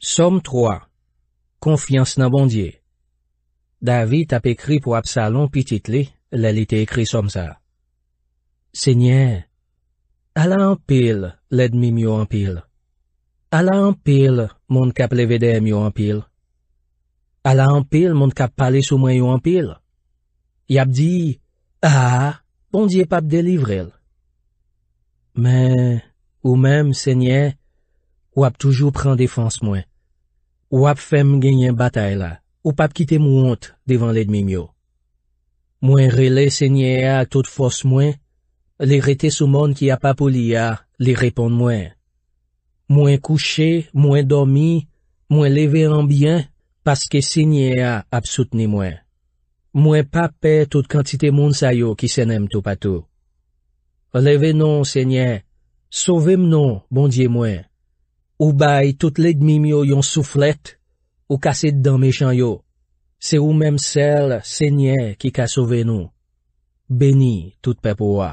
SOM 3 KONFIANCE NAN BONDIER Davit ap ekri pou apsa loun pitit li, lè li te ekri som sa. Senye, ala anpil ledmi myo anpil. Ala anpil moun kap levede myo anpil. Ala anpil moun kap pale soumwen myo anpil. Yap di, a, bondye pap delivrel. Men, ou men, senye, Wap toujou pran defans mwen. Wap fem genyen batay la. Ou pap kite mwont devan ledmim yo. Mwen rele se nye a tout fos mwen. Le rete soumon ki a papou li a, le repon mwen. Mwen kouche, mwen dormi, mwen leve anbyen, paske se nye a ap soutne mwen. Mwen pap pe tout kantite moun sayo ki se nem tou patou. Leve non, se nye. Sove mnon, bondye mwen. Ou bay tout le dmim yo yon souflet, ou kase ddan mejan yo. Se ou mem sel, se nye ki ka sove nou. Beni tout pepo wa.